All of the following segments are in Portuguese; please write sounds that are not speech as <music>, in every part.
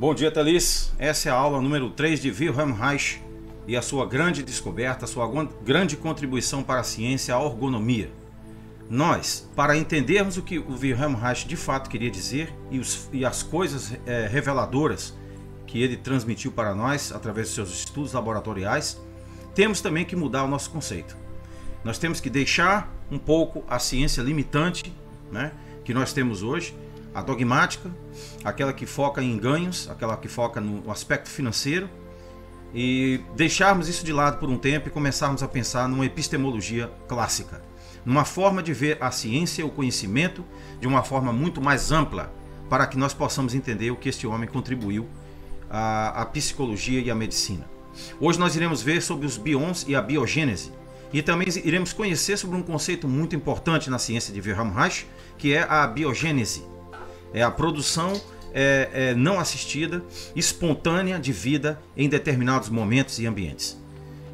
Bom dia, Thalys. Essa é a aula número 3 de Wilhelm Reich e a sua grande descoberta, a sua grande contribuição para a ciência, a ergonomia. Nós, para entendermos o que o Wilhelm Reich de fato queria dizer e, os, e as coisas é, reveladoras que ele transmitiu para nós através de seus estudos laboratoriais, temos também que mudar o nosso conceito. Nós temos que deixar um pouco a ciência limitante né, que nós temos hoje a dogmática, aquela que foca em ganhos, aquela que foca no aspecto financeiro, e deixarmos isso de lado por um tempo e começarmos a pensar numa epistemologia clássica, numa forma de ver a ciência e o conhecimento de uma forma muito mais ampla, para que nós possamos entender o que este homem contribuiu à, à psicologia e à medicina. Hoje nós iremos ver sobre os bions e a biogênese, e também iremos conhecer sobre um conceito muito importante na ciência de Wilhelm Reich, que é a biogênese é a produção é, é, não assistida, espontânea de vida em determinados momentos e ambientes.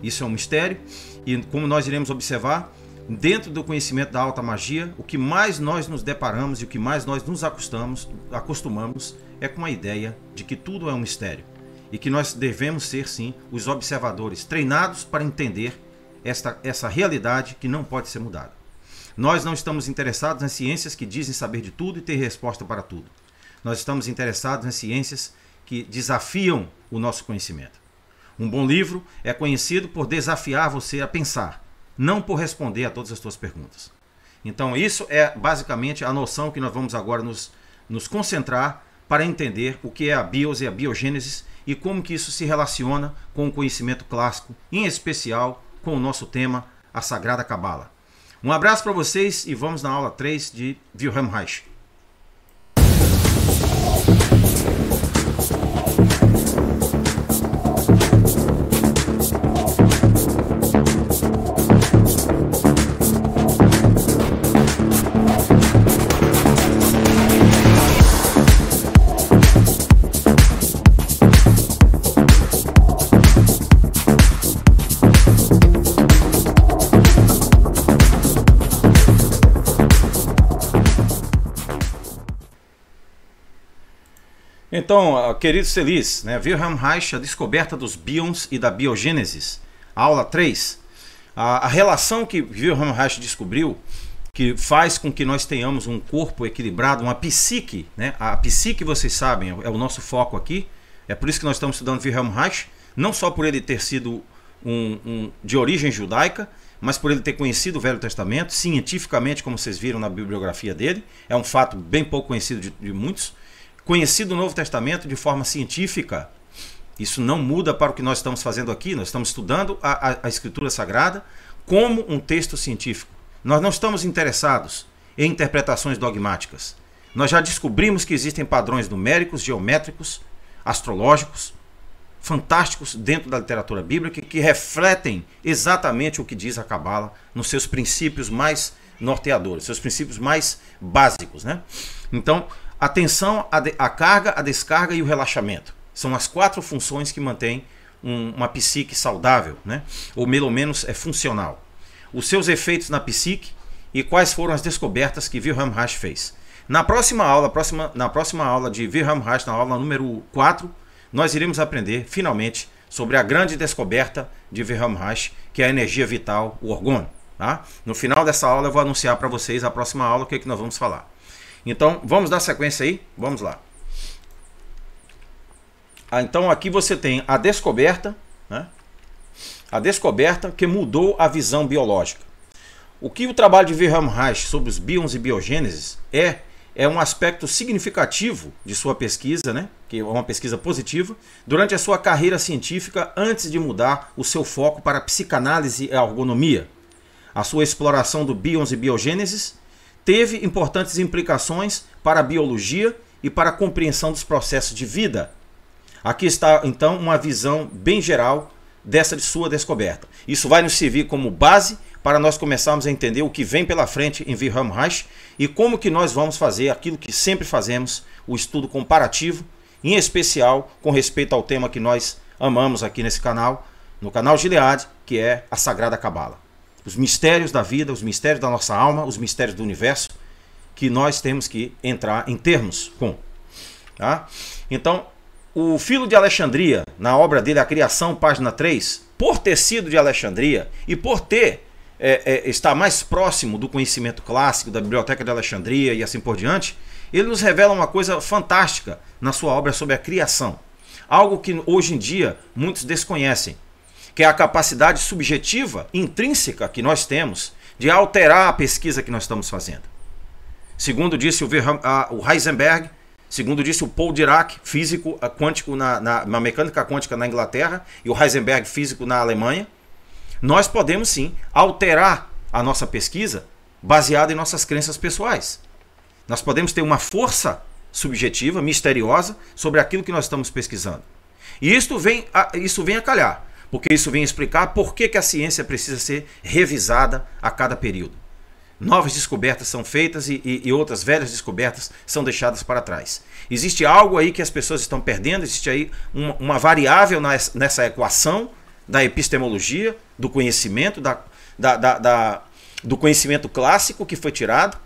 Isso é um mistério e, como nós iremos observar, dentro do conhecimento da alta magia, o que mais nós nos deparamos e o que mais nós nos acostamos, acostumamos é com a ideia de que tudo é um mistério e que nós devemos ser, sim, os observadores treinados para entender esta, essa realidade que não pode ser mudada. Nós não estamos interessados nas ciências que dizem saber de tudo e ter resposta para tudo. Nós estamos interessados nas ciências que desafiam o nosso conhecimento. Um bom livro é conhecido por desafiar você a pensar, não por responder a todas as suas perguntas. Então, isso é basicamente a noção que nós vamos agora nos, nos concentrar para entender o que é a bios e a biogênese e como que isso se relaciona com o conhecimento clássico, em especial com o nosso tema, a Sagrada Cabala. Um abraço para vocês e vamos na aula 3 de Wilhelm Reich. então, queridos Celis, né? Wilhelm Reich, a descoberta dos bions e da biogênese. Aula 3. A, a relação que Wilhelm Reich descobriu que faz com que nós tenhamos um corpo equilibrado, uma psique, né? A psique, vocês sabem, é o nosso foco aqui. É por isso que nós estamos estudando Wilhelm Reich, não só por ele ter sido um, um, de origem judaica, mas por ele ter conhecido o Velho Testamento cientificamente, como vocês viram na bibliografia dele, é um fato bem pouco conhecido de, de muitos conhecido o Novo Testamento de forma científica. Isso não muda para o que nós estamos fazendo aqui. Nós estamos estudando a, a, a Escritura Sagrada como um texto científico. Nós não estamos interessados em interpretações dogmáticas. Nós já descobrimos que existem padrões numéricos, geométricos, astrológicos, fantásticos dentro da literatura bíblica que refletem exatamente o que diz a Cabala nos seus princípios mais norteadores, seus princípios mais básicos, né? Então, a tensão, a, de, a carga, a descarga e o relaxamento. São as quatro funções que mantêm um, uma psique saudável, né? ou pelo menos é funcional. Os seus efeitos na psique e quais foram as descobertas que Wilhelm Reich fez. Na próxima aula, próxima, na próxima aula de Wilhelm Reich, na aula número 4, nós iremos aprender finalmente sobre a grande descoberta de Wilhelm Reich, que é a energia vital, o orgônio. Tá? No final dessa aula eu vou anunciar para vocês a próxima aula, o que, é que nós vamos falar. Então, vamos dar sequência aí? Vamos lá. Ah, então, aqui você tem a descoberta, né? a descoberta que mudou a visão biológica. O que o trabalho de Wilhelm Reich sobre os bions e biogêneses é, é um aspecto significativo de sua pesquisa, né? que é uma pesquisa positiva, durante a sua carreira científica antes de mudar o seu foco para psicanálise e ergonomia. A sua exploração do bions e biogêneses teve importantes implicações para a biologia e para a compreensão dos processos de vida. Aqui está então uma visão bem geral dessa de sua descoberta. Isso vai nos servir como base para nós começarmos a entender o que vem pela frente em Wilhelm Reich e como que nós vamos fazer aquilo que sempre fazemos, o estudo comparativo, em especial com respeito ao tema que nós amamos aqui nesse canal, no canal Gilead, que é a Sagrada Cabala os mistérios da vida, os mistérios da nossa alma, os mistérios do universo, que nós temos que entrar em termos com. Tá? Então, o Filo de Alexandria, na obra dele A Criação, página 3, por ter sido de Alexandria e por ter é, é, estar mais próximo do conhecimento clássico, da Biblioteca de Alexandria e assim por diante, ele nos revela uma coisa fantástica na sua obra sobre a criação. Algo que hoje em dia muitos desconhecem que é a capacidade subjetiva, intrínseca que nós temos de alterar a pesquisa que nós estamos fazendo. Segundo disse o, o Heisenberg, segundo disse o Paul Dirac, físico quântico na, na, na mecânica quântica na Inglaterra, e o Heisenberg, físico na Alemanha, nós podemos sim alterar a nossa pesquisa baseada em nossas crenças pessoais. Nós podemos ter uma força subjetiva, misteriosa, sobre aquilo que nós estamos pesquisando. E isso vem a, isso vem a calhar porque isso vem explicar por que, que a ciência precisa ser revisada a cada período. Novas descobertas são feitas e, e, e, outras velhas descobertas são deixadas para trás. Existe algo aí que as pessoas estão perdendo, existe aí uma, uma variável nessa, nessa equação da epistemologia, do conhecimento, da, da, da, da, do conhecimento clássico que foi tirado,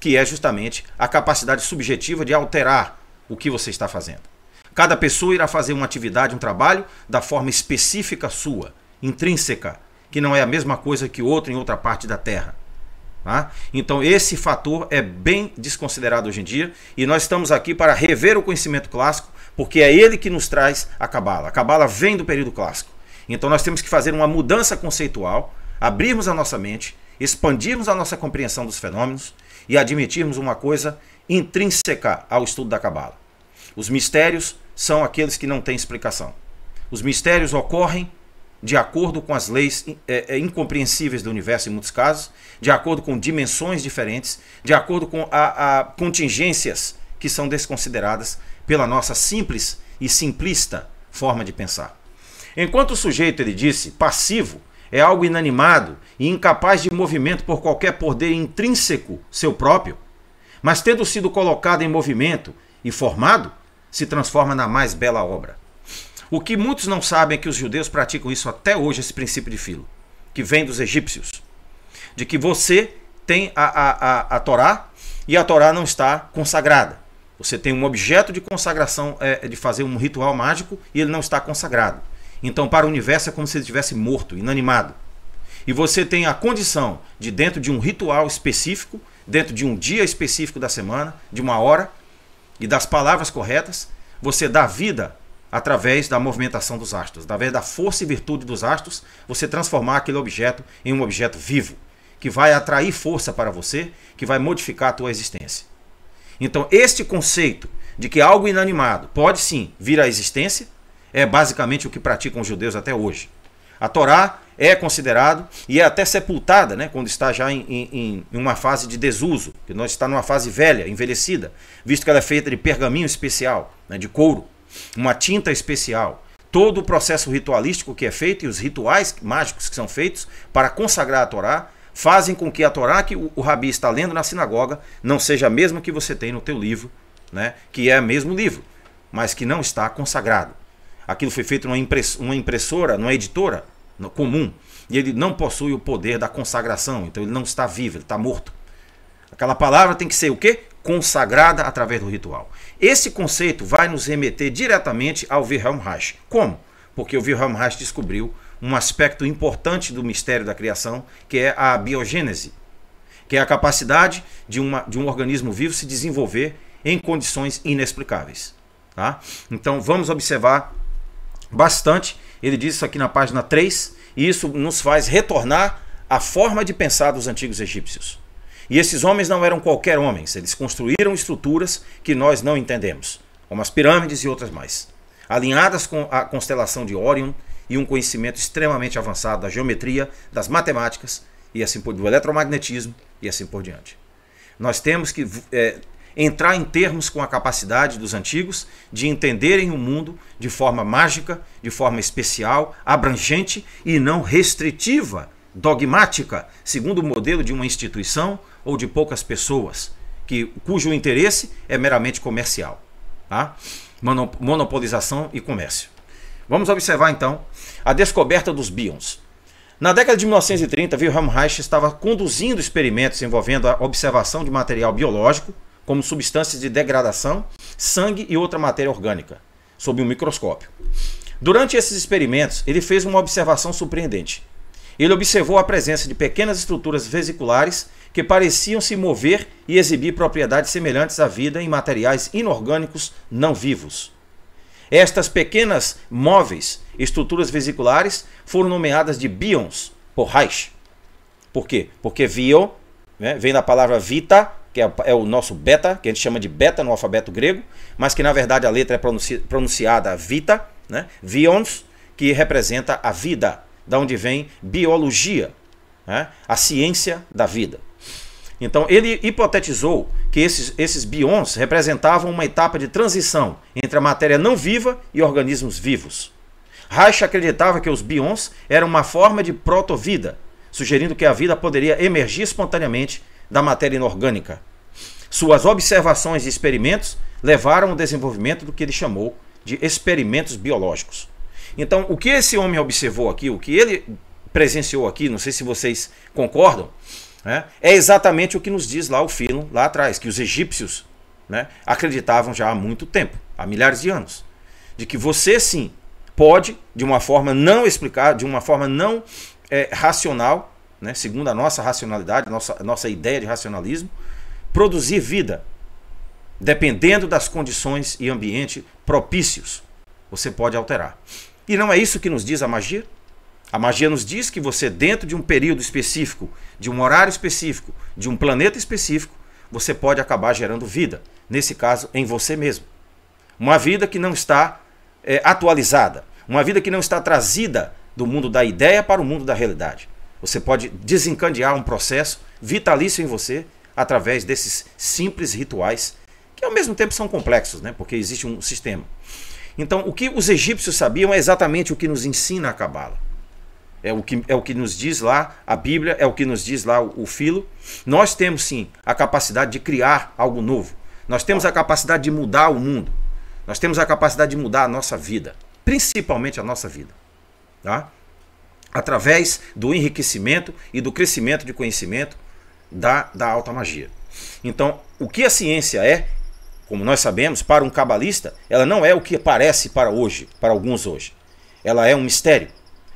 que é justamente a capacidade subjetiva de alterar o que você está fazendo. Cada pessoa irá fazer uma atividade, um trabalho, da forma específica sua, intrínseca, que não é a mesma coisa que outro em outra parte da Terra. Tá? Então, esse fator é bem desconsiderado hoje em dia e nós estamos aqui para rever o conhecimento clássico, porque é ele que nos traz a Cabala. A Cabala vem do período clássico. Então, nós temos que fazer uma mudança conceitual, abrirmos a nossa mente, expandirmos a nossa compreensão dos fenômenos e admitirmos uma coisa intrínseca ao estudo da Cabala: os mistérios são aqueles que não têm explicação. Os mistérios ocorrem de acordo com as leis é, é, incompreensíveis do universo, em muitos casos, de acordo com dimensões diferentes, de acordo com a, a contingências que são desconsideradas pela nossa simples e simplista forma de pensar. Enquanto o sujeito, ele disse, passivo é algo inanimado e incapaz de movimento por qualquer poder intrínseco seu próprio, mas tendo sido colocado em movimento e formado, se transforma na mais bela obra. O que muitos não sabem é que os judeus praticam isso até hoje, esse princípio de filo, que vem dos egípcios. De que você tem a, a, a, a Torá e a Torá não está consagrada. Você tem um objeto de consagração, é, de fazer um ritual mágico e ele não está consagrado. Então, para o universo, é como se ele estivesse morto, inanimado. E você tem a condição de, dentro de um ritual específico, dentro de um dia específico da semana, de uma hora, e das palavras corretas, você dá vida através da movimentação dos astros, através da força e virtude dos astros, você transformar aquele objeto em um objeto vivo, que vai atrair força para você, que vai modificar a tua existência. Então, este conceito de que algo inanimado pode sim vir à existência é basicamente o que praticam os judeus até hoje. A Torá é considerado e é até sepultada, né, quando está já em, em, em uma fase de desuso, que nós está numa fase velha, envelhecida, visto que ela é feita de pergaminho especial, né, de couro, uma tinta especial. Todo o processo ritualístico que é feito e os rituais mágicos que são feitos para consagrar a Torá fazem com que a Torá que o, o rabi está lendo na sinagoga não seja a mesma que você tem no teu livro, né, que é o mesmo livro, mas que não está consagrado. Aquilo foi feito numa impressora, numa editora, comum, e ele não possui o poder da consagração, então ele não está vivo, ele está morto. Aquela palavra tem que ser o quê? Consagrada através do ritual. Esse conceito vai nos remeter diretamente ao Wilhelm Reich. Como? Porque o Wilhelm Reich descobriu um aspecto importante do mistério da criação, que é a biogênese, que é a capacidade de, uma, de um organismo vivo se desenvolver em condições inexplicáveis. Tá? Então vamos observar bastante ele diz isso aqui na página 3, e isso nos faz retornar à forma de pensar dos antigos egípcios. E esses homens não eram qualquer homens, eles construíram estruturas que nós não entendemos, como as pirâmides e outras mais, alinhadas com a constelação de Órion e um conhecimento extremamente avançado da geometria, das matemáticas e assim por do eletromagnetismo e assim por diante. Nós temos que é, entrar em termos com a capacidade dos antigos de entenderem o mundo de forma mágica, de forma especial, abrangente e não restritiva, dogmática, segundo o modelo de uma instituição ou de poucas pessoas, que, cujo interesse é meramente comercial. Tá? Monopolização e comércio. Vamos observar então a descoberta dos bions. Na década de 1930, Wilhelm Reich estava conduzindo experimentos envolvendo a observação de material biológico como substâncias de degradação, sangue e outra matéria orgânica, sob um microscópio. Durante esses experimentos, ele fez uma observação surpreendente. Ele observou a presença de pequenas estruturas vesiculares que pareciam se mover e exibir propriedades semelhantes à vida em materiais inorgânicos não vivos. Estas pequenas móveis, estruturas vesiculares, foram nomeadas de bions, por Reich. Por quê? Porque bio né, vem da palavra vita, que é, é, o nosso beta, que a gente chama de beta no alfabeto grego, mas que na verdade a letra é pronunci pronunciada vita, né? Vions, que representa a vida, da onde vem biologia, né? a ciência da vida. Então ele hipotetizou que esses, esses bions representavam uma etapa de transição entre a matéria não viva e organismos vivos. Reich acreditava que os bions eram uma forma de protovida, sugerindo que a vida poderia emergir espontaneamente da matéria inorgânica. Suas observações e experimentos levaram ao desenvolvimento do que ele chamou de experimentos biológicos. Então, o que esse homem observou aqui, o que ele presenciou aqui, não sei se vocês concordam, né, é exatamente o que nos diz lá o Filo, lá atrás, que os egípcios né, acreditavam já há muito tempo, há milhares de anos, de que você sim pode, de uma forma não explicada, de uma forma não é, racional, né, segundo a nossa racionalidade, nossa, nossa ideia de racionalismo, produzir vida, dependendo das condições e ambiente propícios. Você pode alterar. E não é isso que nos diz a magia? A magia nos diz que você, dentro de um período específico, de um horário específico, de um planeta específico, você pode acabar gerando vida. Nesse caso, em você mesmo. Uma vida que não está é, atualizada. Uma vida que não está trazida do mundo da ideia para o mundo da realidade. Você pode desencadear um processo vitalício em você através desses simples rituais, que ao mesmo tempo são complexos, né? porque existe um sistema. Então, o que os egípcios sabiam é exatamente o que nos ensina a Cabala. É o, que, é o que nos diz lá a Bíblia, é o que nos diz lá o, o filo. Nós temos sim a capacidade de criar algo novo. Nós temos a capacidade de mudar o mundo. Nós temos a capacidade de mudar a nossa vida, principalmente a nossa vida. Tá? através do enriquecimento e do crescimento de conhecimento da, da alta magia. Então, o que a ciência é, como nós sabemos, para um cabalista, ela não é o que parece para hoje, para alguns hoje. Ela é um mistério.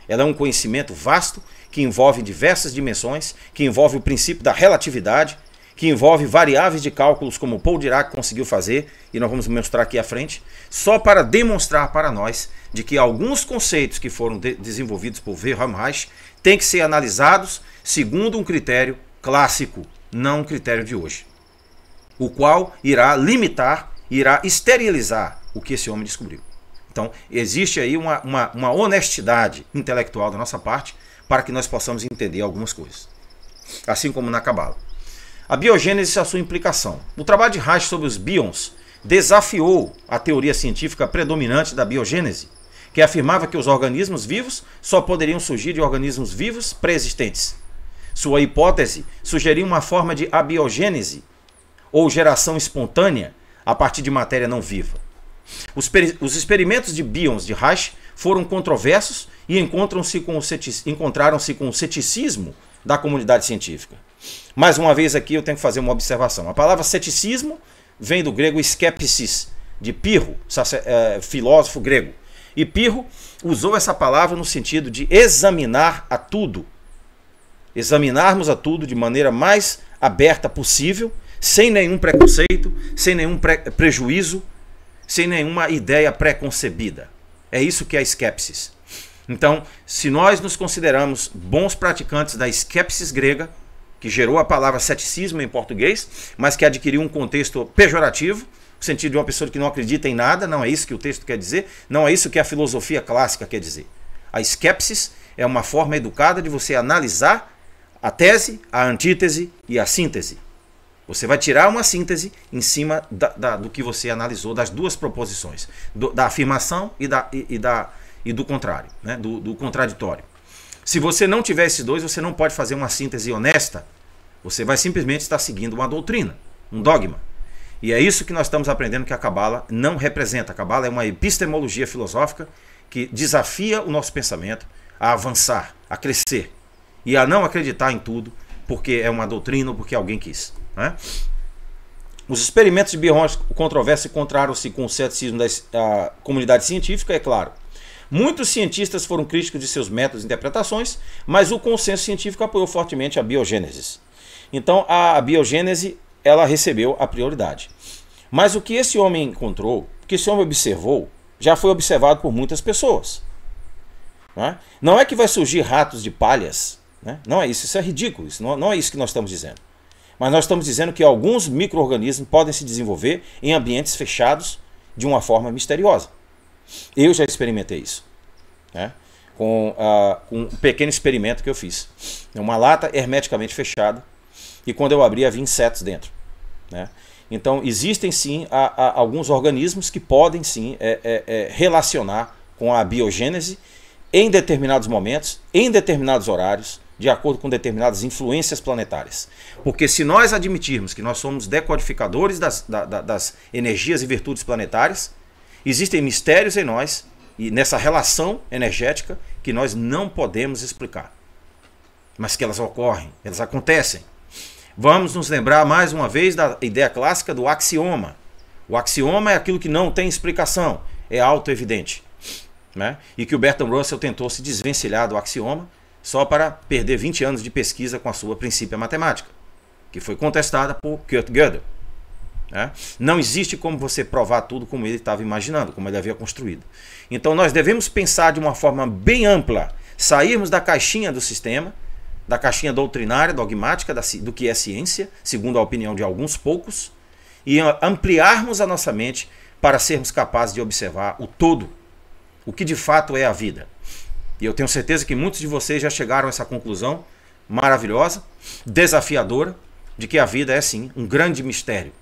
Ela é um conhecimento vasto que envolve diversas dimensões, que envolve o princípio da relatividade, que envolve variáveis de cálculos, como Paul Dirac conseguiu fazer, e nós vamos mostrar aqui à frente, só para demonstrar para nós de que alguns conceitos que foram de desenvolvidos por Wilhelm Reich têm que ser analisados segundo um critério clássico, não um critério de hoje, o qual irá limitar, irá esterilizar o que esse homem descobriu. Então, existe aí uma, uma, uma honestidade intelectual da nossa parte para que nós possamos entender algumas coisas, assim como na Cabala a biogênese e a sua implicação. O trabalho de Reich sobre os bions desafiou a teoria científica predominante da biogênese, que afirmava que os organismos vivos só poderiam surgir de organismos vivos pré-existentes. Sua hipótese sugeria uma forma de abiogênese, ou geração espontânea, a partir de matéria não viva. Os, os experimentos de bions de Reich foram controversos e encontram-se com encontraram-se com o ceticismo da comunidade científica. Mais uma vez aqui eu tenho que fazer uma observação. A palavra ceticismo vem do grego skepsis, de Pirro, é, filósofo grego. E Pirro usou essa palavra no sentido de examinar a tudo. Examinarmos a tudo de maneira mais aberta possível, sem nenhum preconceito, sem nenhum pre prejuízo, sem nenhuma ideia preconcebida. É isso que é a skepsis. Então, se nós nos consideramos bons praticantes da skepsis grega, que gerou a palavra ceticismo em português, mas que adquiriu um contexto pejorativo, no sentido de uma pessoa que não acredita em nada, não é isso que o texto quer dizer, não é isso que a filosofia clássica quer dizer. A esquepsis é uma forma educada de você analisar a tese, a antítese e a síntese. Você vai tirar uma síntese em cima da, da, do que você analisou, das duas proposições, do, da afirmação e, da, e, e, e do contrário, né? do, do contraditório. Se você não tiver esses dois, você não pode fazer uma síntese honesta. Você vai simplesmente estar seguindo uma doutrina, um dogma. E é isso que nós estamos aprendendo que a Cabala não representa. A Cabala é uma epistemologia filosófica que desafia o nosso pensamento a avançar, a crescer e a não acreditar em tudo porque é uma doutrina ou porque alguém quis. Né? Os experimentos de Bion controversos encontraram-se com o ceticismo da comunidade científica, é claro, Muitos cientistas foram críticos de seus métodos e interpretações, mas o consenso científico apoiou fortemente a biogênese. Então a biogênese ela recebeu a prioridade. Mas o que esse homem encontrou, o que esse homem observou, já foi observado por muitas pessoas. Né? Não é que vai surgir ratos de palhas, né? não é isso, isso é ridículo, isso não, não é isso que nós estamos dizendo. Mas nós estamos dizendo que alguns micro-organismos podem se desenvolver em ambientes fechados de uma forma misteriosa. Eu já experimentei isso. Né? Com, ah, com um pequeno experimento que eu fiz. É uma lata hermeticamente fechada. E quando eu abri, havia insetos dentro. Né? Então, existem sim a, a, alguns organismos que podem sim é, é, é, relacionar com a biogênese em determinados momentos, em determinados horários, de acordo com determinadas influências planetárias. Porque se nós admitirmos que nós somos decodificadores das, da, da, das energias e virtudes planetárias, Existem mistérios em nós e nessa relação energética que nós não podemos explicar. Mas que elas ocorrem, elas acontecem. Vamos nos lembrar mais uma vez da ideia clássica do axioma. O axioma é aquilo que não tem explicação, é auto-evidente. Né? E que o Bertrand Russell tentou se desvencilhar do axioma só para perder 20 anos de pesquisa com a sua princípio matemática, que foi contestada por Kurt Gödel. Né? Não existe como você provar tudo como ele estava imaginando, como ele havia construído. Então nós devemos pensar de uma forma bem ampla, sairmos da caixinha do sistema, da caixinha doutrinária, dogmática, da, do que é ciência, segundo a opinião de alguns poucos, e ampliarmos a nossa mente para sermos capazes de observar o todo, o que de fato é a vida. E eu tenho certeza que muitos de vocês já chegaram a essa conclusão maravilhosa, desafiadora, de que a vida é sim um grande mistério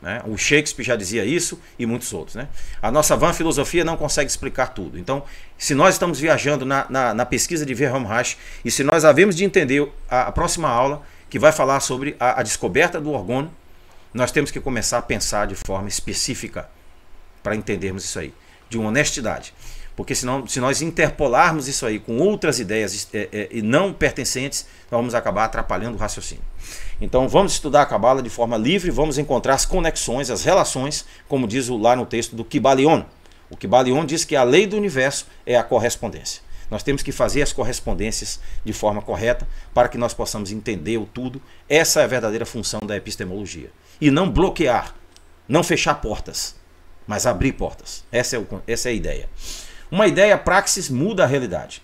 né? O Shakespeare já dizia isso e muitos outros. Né? A nossa van filosofia não consegue explicar tudo. Então, se nós estamos viajando na, na, na pesquisa de Wilhelm Reich e se nós havemos de entender a, a próxima aula, que vai falar sobre a, a descoberta do orgônio, nós temos que começar a pensar de forma específica para entendermos isso aí, de uma honestidade. Porque senão, se nós interpolarmos isso aí com outras ideias é, é, e não pertencentes, nós vamos acabar atrapalhando o raciocínio. Então vamos estudar a cabala de forma livre, vamos encontrar as conexões, as relações, como diz lá no texto do Kibalion. O Kibalion diz que a lei do universo é a correspondência. Nós temos que fazer as correspondências de forma correta para que nós possamos entender o tudo. Essa é a verdadeira função da epistemologia. E não bloquear, não fechar portas, mas abrir portas. Essa é, o, essa é a ideia. Uma ideia praxis muda a realidade.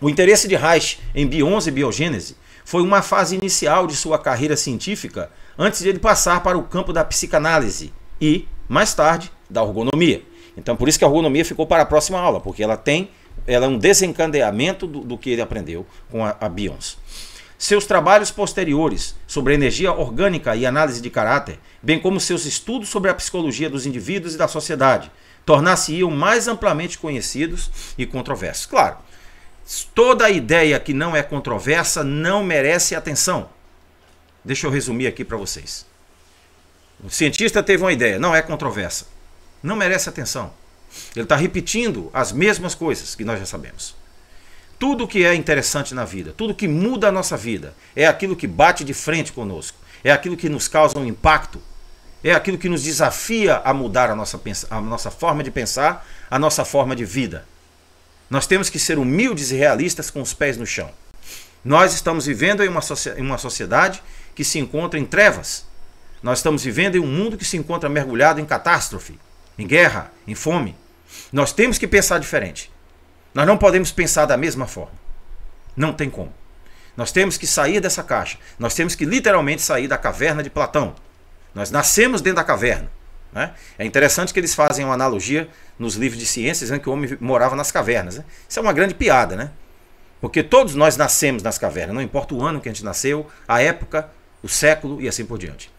O interesse de Reich em B11 biogênese foi uma fase inicial de sua carreira científica antes de ele passar para o campo da psicanálise e, mais tarde, da ergonomia. Então, por isso que a ergonomia ficou para a próxima aula, porque ela tem ela é um desencadeamento do, do que ele aprendeu com a, a Beyoncé. Seus trabalhos posteriores sobre energia orgânica e análise de caráter, bem como seus estudos sobre a psicologia dos indivíduos e da sociedade, tornar-se-iam mais amplamente conhecidos e controversos. Claro, toda ideia que não é controversa não merece atenção. Deixa eu resumir aqui para vocês. O cientista teve uma ideia, não é controversa. Não merece atenção. Ele está repetindo as mesmas coisas que nós já sabemos. Tudo que é interessante na vida, tudo que muda a nossa vida, é aquilo que bate de frente conosco, é aquilo que nos causa um impacto é aquilo que nos desafia a mudar a nossa, a nossa forma de pensar, a nossa forma de vida. Nós temos que ser humildes e realistas com os pés no chão. Nós estamos vivendo em uma, em uma sociedade que se encontra em trevas. Nós estamos vivendo em um mundo que se encontra mergulhado em catástrofe, em guerra, em fome. Nós temos que pensar diferente. Nós não podemos pensar da mesma forma. Não tem como. Nós temos que sair dessa caixa. Nós temos que literalmente sair da caverna de Platão. Nós nascemos dentro da caverna. Né? É interessante que eles fazem uma analogia nos livros de ciências dizendo né, que o homem morava nas cavernas. Né? Isso é uma grande piada, né? Porque todos nós nascemos nas cavernas, não importa o ano que a gente nasceu, a época, o século e assim por diante.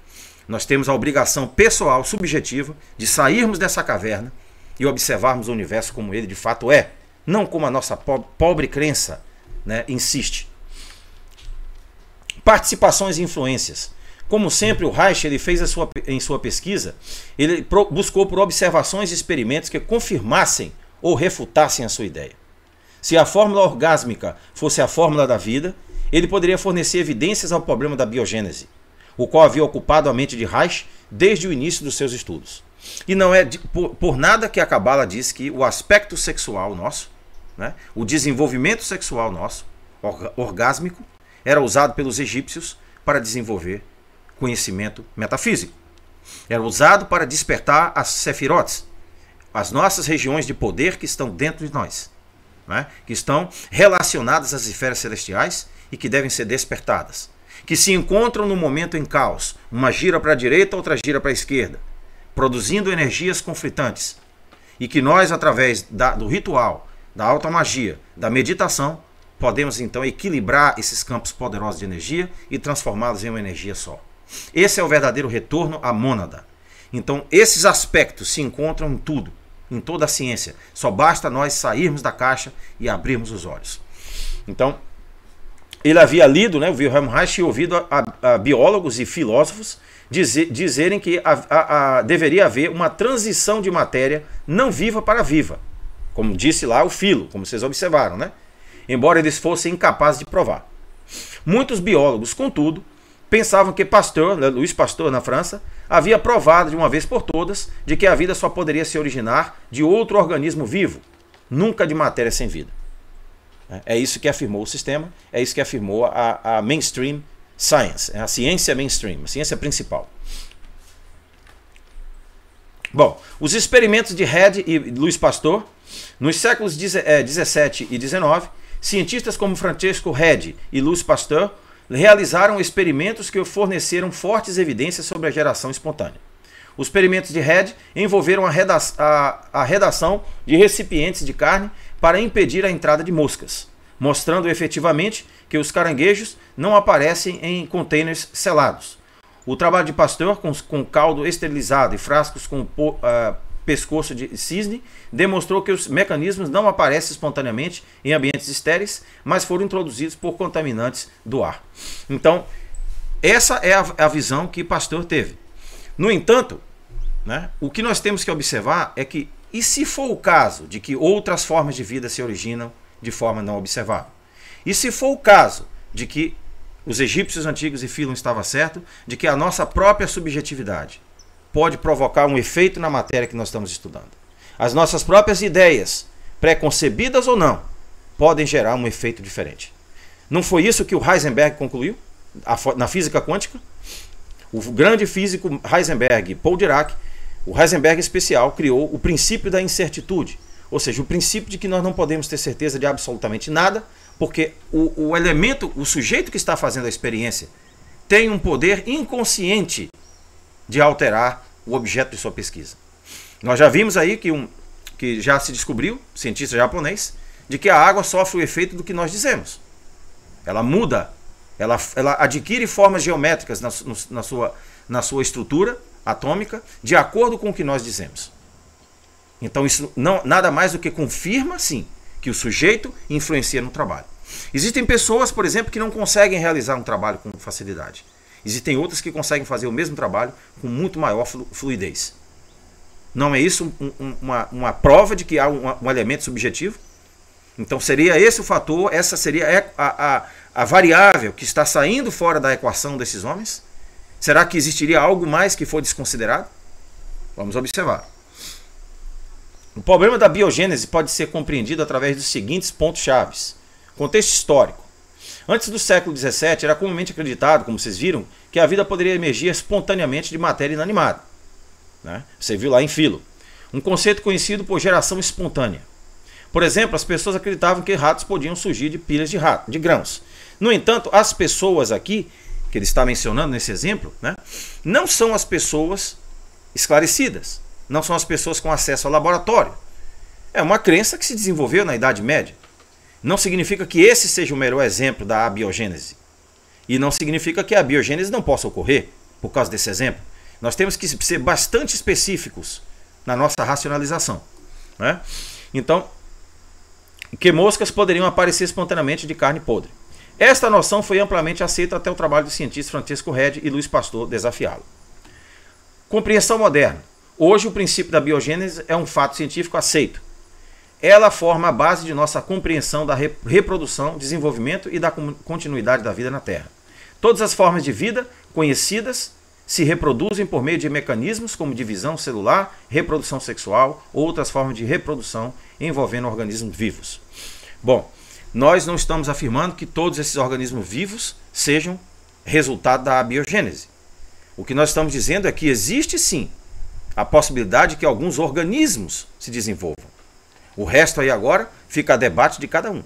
Nós temos a obrigação pessoal, subjetiva, de sairmos dessa caverna e observarmos o universo como ele de fato é, não como a nossa po pobre crença né, insiste. Participações e influências. Como sempre, o Reich ele fez sua, em sua pesquisa, ele pro, buscou por observações e experimentos que confirmassem ou refutassem a sua ideia. Se a fórmula orgásmica fosse a fórmula da vida, ele poderia fornecer evidências ao problema da biogênese, o qual havia ocupado a mente de Reich desde o início dos seus estudos. E não é de, por, por, nada que a Cabala diz que o aspecto sexual nosso, né, o desenvolvimento sexual nosso, orgásmico, era usado pelos egípcios para desenvolver conhecimento metafísico. Era usado para despertar as sefirotes, as nossas regiões de poder que estão dentro de nós, né? que estão relacionadas às esferas celestiais e que devem ser despertadas, que se encontram no momento em caos, uma gira para a direita, outra gira para a esquerda, produzindo energias conflitantes, e que nós, através da, do ritual, da alta magia, da meditação, podemos então equilibrar esses campos poderosos de energia e transformá-los em uma energia só. Esse é o verdadeiro retorno à mônada. Então, esses aspectos se encontram em tudo, em toda a ciência. Só basta nós sairmos da caixa e abrirmos os olhos. Então, ele havia lido, né, o Wilhelm Reich, e ouvido a, a, a biólogos e filósofos dizer, dizerem que a, deveria haver uma transição de matéria não viva para viva. Como disse lá o Filo, como vocês observaram, né? Embora eles fossem incapazes de provar. Muitos biólogos, contudo, pensavam que Pasteur, né, Luiz Pasteur na França, havia provado de uma vez por todas de que a vida só poderia se originar de outro organismo vivo, nunca de matéria sem vida. É, é isso que afirmou o sistema, é isso que afirmou a, a mainstream science, é a ciência mainstream, a ciência principal. Bom, os experimentos de Red e Luiz Pasteur, nos séculos 17 eh, e 19, cientistas como Francesco Red e Luiz Pasteur realizaram experimentos que forneceram fortes evidências sobre a geração espontânea. Os experimentos de Red envolveram a, reda a, a redação de recipientes de carne para impedir a entrada de moscas, mostrando efetivamente que os caranguejos não aparecem em containers selados. O trabalho de Pasteur com, com caldo esterilizado e frascos com uh, pescoço de cisne, demonstrou que os mecanismos não aparecem espontaneamente em ambientes estéreis, mas foram introduzidos por contaminantes do ar. Então, essa é a, a visão que Pastor teve. No entanto, né, o que nós temos que observar é que, e se for o caso de que outras formas de vida se originam de forma não observável? E se for o caso de que os egípcios antigos e Filon estavam certo, de que a nossa própria subjetividade pode provocar um efeito na matéria que nós estamos estudando. As nossas próprias ideias, preconcebidas ou não, podem gerar um efeito diferente. Não foi isso que o Heisenberg concluiu na física quântica? O grande físico Heisenberg, Paul Dirac, o Heisenberg especial criou o princípio da incertitude, ou seja, o princípio de que nós não podemos ter certeza de absolutamente nada, porque o, o elemento, o sujeito que está fazendo a experiência, tem um poder inconsciente de alterar o objeto de sua pesquisa. Nós já vimos aí que, um, que já se descobriu, cientista japonês, de que a água sofre o efeito do que nós dizemos. Ela muda, ela, ela adquire formas geométricas na, na, sua, na sua estrutura atômica de acordo com o que nós dizemos. Então, isso não, nada mais do que confirma, sim, que o sujeito influencia no trabalho. Existem pessoas, por exemplo, que não conseguem realizar um trabalho com facilidade. Existem outras que conseguem fazer o mesmo trabalho com muito maior fluidez. Não é isso um, um, uma, uma prova de que há um, um, elemento subjetivo? Então seria esse o fator, essa seria a, a, a variável que está saindo fora da equação desses homens? Será que existiria algo mais que for desconsiderado? Vamos observar. O problema da biogênese pode ser compreendido através dos seguintes pontos-chave: contexto histórico, Antes do século XVII, era comumente acreditado, como vocês viram, que a vida poderia emergir espontaneamente de matéria inanimada. Né? Você viu lá em Filo. Um conceito conhecido por geração espontânea. Por exemplo, as pessoas acreditavam que ratos podiam surgir de pilhas de, rato, de grãos. No entanto, as pessoas aqui, que ele está mencionando nesse exemplo, né, não são as pessoas esclarecidas, não são as pessoas com acesso ao laboratório. É uma crença que se desenvolveu na Idade Média não significa que esse seja o melhor exemplo da abiogênese. E não significa que a biogênese não possa ocorrer, por causa desse exemplo. Nós temos que ser bastante específicos na nossa racionalização. Né? Então, que moscas poderiam aparecer espontaneamente de carne podre. Esta noção foi amplamente aceita até o trabalho dos cientistas Francisco Red e Luiz Pastor desafiá-lo. Compreensão moderna. Hoje, o princípio da biogênese é um fato científico aceito, ela forma a base de nossa compreensão da reprodução, desenvolvimento e da continuidade da vida na Terra. Todas as formas de vida conhecidas se reproduzem por meio de mecanismos como divisão celular, reprodução sexual, ou outras formas de reprodução envolvendo organismos vivos. Bom, nós não estamos afirmando que todos esses organismos vivos sejam resultado da biogênese. O que nós estamos dizendo é que existe sim a possibilidade que alguns organismos se desenvolvam. O resto aí agora fica a debate de cada um.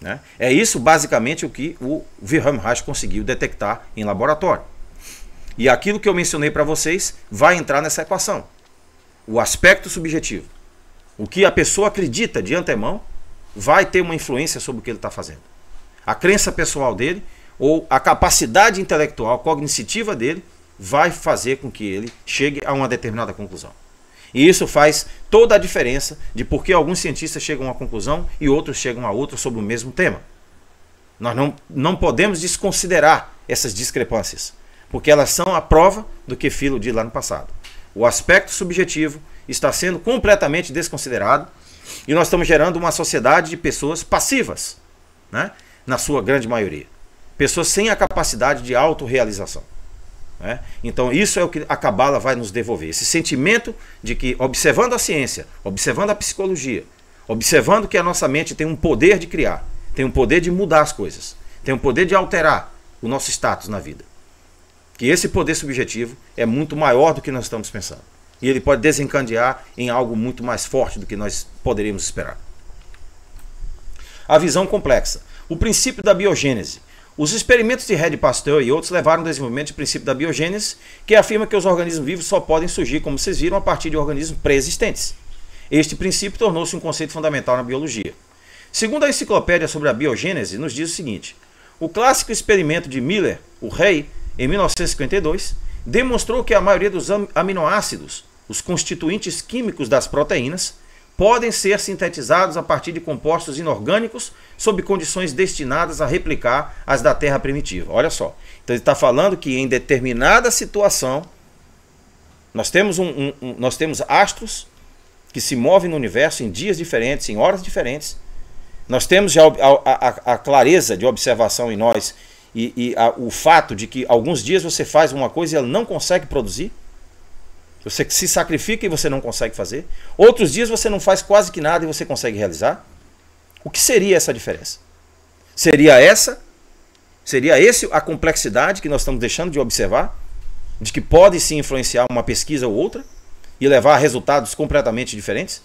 Né? É isso basicamente o que o Wilhelm Reich conseguiu detectar em laboratório. E aquilo que eu mencionei para vocês vai entrar nessa equação. O aspecto subjetivo. O que a pessoa acredita de antemão vai ter uma influência sobre o que ele está fazendo. A crença pessoal dele ou a capacidade intelectual cognitiva dele vai fazer com que ele chegue a uma determinada conclusão. E isso faz toda a diferença de por que alguns cientistas chegam a uma conclusão e outros chegam a outra sobre o mesmo tema. Nós não, não podemos desconsiderar essas discrepâncias, porque elas são a prova do que Filo disse lá no passado. O aspecto subjetivo está sendo completamente desconsiderado e nós estamos gerando uma sociedade de pessoas passivas, né? na sua grande maioria. Pessoas sem a capacidade de autorrealização. Né? Então, isso é o que a Cabala vai nos devolver: esse sentimento de que, observando a ciência, observando a psicologia, observando que a nossa mente tem um poder de criar, tem um poder de mudar as coisas, tem um poder de alterar o nosso status na vida. Que esse poder subjetivo é muito maior do que nós estamos pensando. E ele pode desencadear em algo muito mais forte do que nós poderíamos esperar. A visão complexa. O princípio da biogênese os experimentos de Red Pasteur e outros levaram ao desenvolvimento do princípio da biogênese, que afirma que os organismos vivos só podem surgir, como vocês viram, a partir de organismos pré-existentes. Este princípio tornou-se um conceito fundamental na biologia. Segundo a enciclopédia sobre a biogênese, nos diz o seguinte: o clássico experimento de Miller, o Rei, em 1952, demonstrou que a maioria dos aminoácidos, os constituintes químicos das proteínas, podem ser sintetizados a partir de compostos inorgânicos sob condições destinadas a replicar as da Terra primitiva. Olha só. Então ele está falando que em determinada situação nós temos, um, um, um, nós temos astros que se movem no universo em dias diferentes, em horas diferentes. Nós temos já a, a, a clareza de observação em nós e, e a, o fato de que alguns dias você faz uma coisa e ela não consegue produzir. Você se sacrifica e você não consegue fazer. Outros dias você não faz quase que nada e você consegue realizar. O que seria essa diferença? Seria essa? Seria esse a complexidade que nós estamos deixando de observar? De que pode se influenciar uma pesquisa ou outra e levar a resultados completamente diferentes?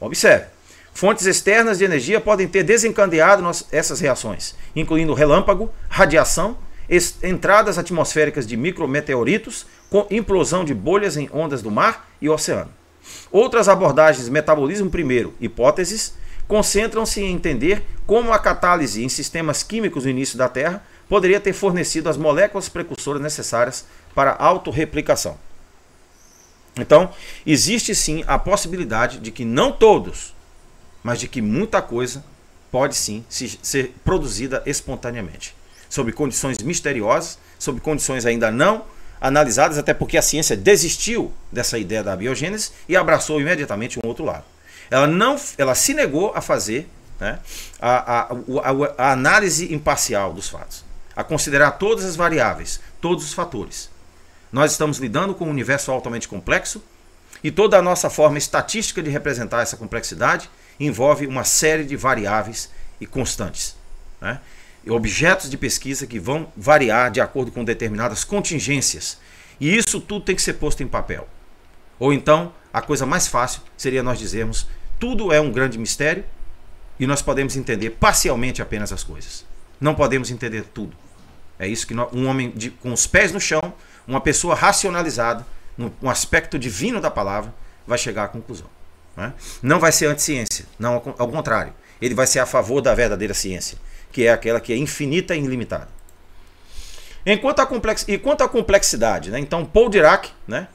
Observe. Fontes externas de energia podem ter desencadeado essas reações, incluindo relâmpago, radiação entradas atmosféricas de micrometeoritos, com implosão de bolhas em ondas do mar e oceano. Outras abordagens, metabolismo primeiro, hipóteses, concentram-se em entender como a catálise em sistemas químicos no início da Terra poderia ter fornecido as moléculas precursoras necessárias para a autorreplicação. Então, existe sim a possibilidade de que não todos, mas de que muita coisa pode sim ser produzida espontaneamente sob condições misteriosas, sob condições ainda não analisadas, até porque a ciência desistiu dessa ideia da biogênese e abraçou imediatamente um outro lado. Ela, não, ela se negou a fazer né, a, a, a, a análise imparcial dos fatos, a considerar todas as variáveis, todos os fatores. Nós estamos lidando com um universo altamente complexo e toda a nossa forma estatística de representar essa complexidade envolve uma série de variáveis e constantes. Né? objetos de pesquisa que vão variar de acordo com determinadas contingências. E isso tudo tem que ser posto em papel. Ou então, a coisa mais fácil seria nós dizermos: tudo é um grande mistério e nós podemos entender parcialmente apenas as coisas. Não podemos entender tudo. É isso que nós, um homem de, com os pés no chão, uma pessoa racionalizada, no, um aspecto divino da palavra, vai chegar à conclusão. Né? Não vai ser anti-ciência, não, ao contrário. Ele vai ser a favor da verdadeira ciência que é aquela que é infinita e ilimitada. Enquanto a complex... E quanto à complexidade, né? então Paul Dirac, né?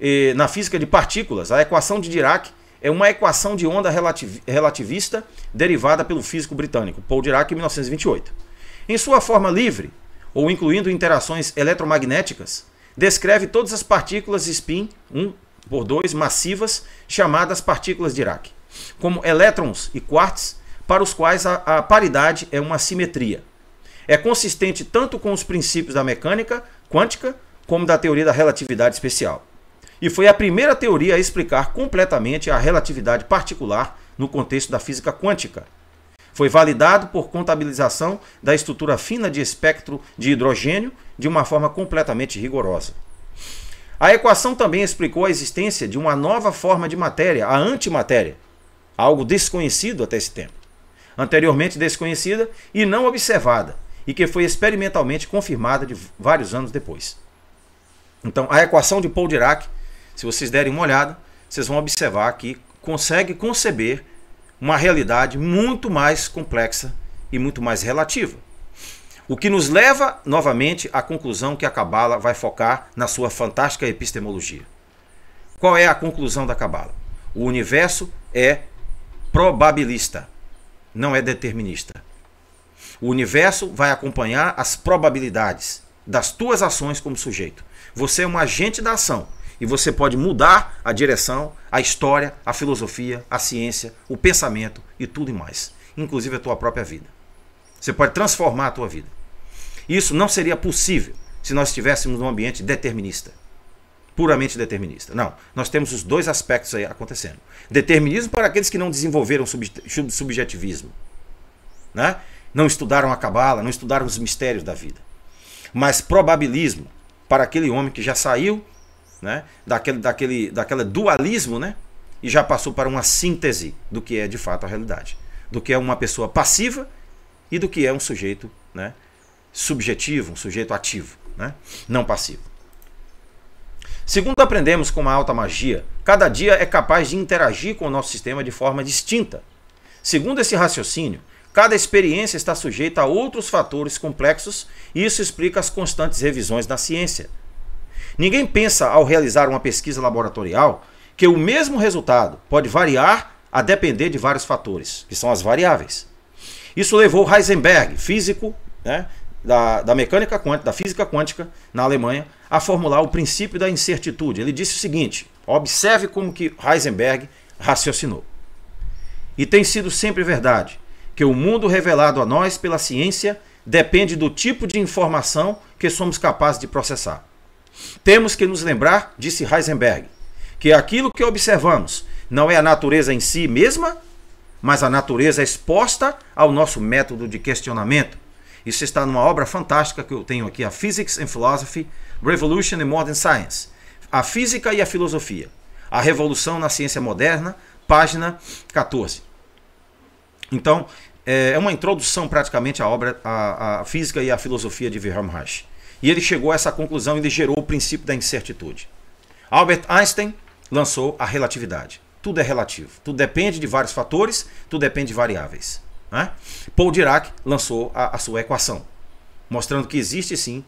E, na física de partículas, a equação de Dirac é uma equação de onda relativ... relativista derivada pelo físico britânico Paul Dirac em 1928. Em sua forma livre, ou incluindo interações eletromagnéticas, descreve todas as partículas spin 1 por 2 massivas chamadas partículas Dirac, como elétrons e quarks para os quais a, a paridade é uma simetria. É consistente tanto com os princípios da mecânica quântica como da teoria da relatividade especial. E foi a primeira teoria a explicar completamente a relatividade particular no contexto da física quântica. Foi validado por contabilização da estrutura fina de espectro de hidrogênio de uma forma completamente rigorosa. A equação também explicou a existência de uma nova forma de matéria, a antimatéria, algo desconhecido até esse tempo anteriormente desconhecida e não observada, e que foi experimentalmente confirmada de vários anos depois. Então, a equação de Paul Dirac, se vocês derem uma olhada, vocês vão observar que consegue conceber uma realidade muito mais complexa e muito mais relativa. O que nos leva novamente à conclusão que a Cabala vai focar na sua fantástica epistemologia. Qual é a conclusão da Cabala? O universo é probabilista não é determinista. O universo vai acompanhar as probabilidades das tuas ações como sujeito. Você é um agente da ação e você pode mudar a direção, a história, a filosofia, a ciência, o pensamento e tudo mais, inclusive a tua própria vida. Você pode transformar a tua vida. Isso não seria possível se nós estivéssemos num ambiente determinista puramente determinista. Não, nós temos os dois aspectos aí acontecendo. Determinismo para aqueles que não desenvolveram subjetivismo, né? não estudaram a cabala, não estudaram os mistérios da vida. Mas probabilismo para aquele homem que já saiu né? daquele, daquele, daquele dualismo né? e já passou para uma síntese do que é de fato a realidade, do que é uma pessoa passiva e do que é um sujeito né? subjetivo, um sujeito ativo, né? não passivo. Segundo aprendemos com uma alta magia, cada dia é capaz de interagir com o nosso sistema de forma distinta. Segundo esse raciocínio, cada experiência está sujeita a outros fatores complexos e isso explica as constantes revisões na ciência. Ninguém pensa ao realizar uma pesquisa laboratorial que o mesmo resultado pode variar a depender de vários fatores, que são as variáveis. Isso levou Heisenberg, físico, né, da, da mecânica quântica, da física quântica na Alemanha, a formular o princípio da incertitude. Ele disse o seguinte: observe como que Heisenberg raciocinou. E tem sido sempre verdade que o mundo revelado a nós pela ciência depende do tipo de informação que somos capazes de processar. Temos que nos lembrar, disse Heisenberg, que aquilo que observamos não é a natureza em si mesma, mas a natureza exposta ao nosso método de questionamento isso está numa obra fantástica que eu tenho aqui, a Physics and Philosophy, Revolution in Modern Science. A Física e a Filosofia. A Revolução na Ciência Moderna, página 14. Então, é, é uma introdução praticamente à obra, à, Física e à Filosofia de Wilhelm Reich. E ele chegou a essa conclusão e ele gerou o princípio da incertitude. Albert Einstein lançou a relatividade. Tudo é relativo. Tudo depende de vários fatores, tudo depende de variáveis. Né? Paul Dirac lançou a, a sua equação, mostrando que existe sim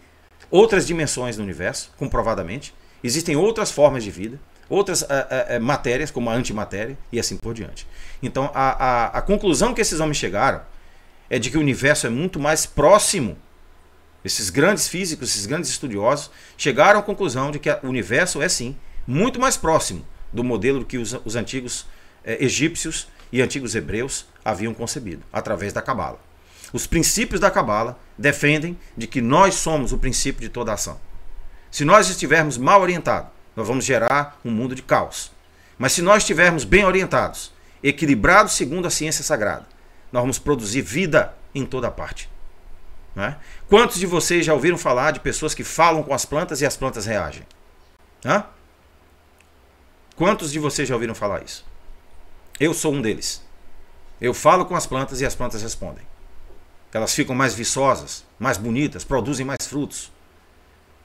outras dimensões no universo, comprovadamente, existem outras formas de vida, outras a, eh, a, eh, eh, matérias, como a antimatéria e assim por diante. Então, a, a conclusão que esses homens chegaram é de que o universo é muito mais próximo. Esses grandes físicos, esses grandes estudiosos, chegaram à conclusão de que o universo é sim muito mais próximo do modelo que os, os antigos é, egípcios e antigos hebreus haviam concebido, através da Cabala. Os princípios da Cabala defendem de que nós somos o princípio de toda ação. Se nós estivermos mal orientados, nós vamos gerar um mundo de caos. Mas se nós estivermos bem orientados, equilibrados segundo a ciência sagrada, nós vamos produzir vida em toda parte. Né? Quantos de vocês já ouviram falar de pessoas que falam com as plantas e as plantas reagem? Hã? Quantos de vocês já ouviram falar isso? Eu sou um deles. Eu falo com as plantas e as plantas respondem. Elas ficam mais viçosas, mais bonitas, produzem mais frutos,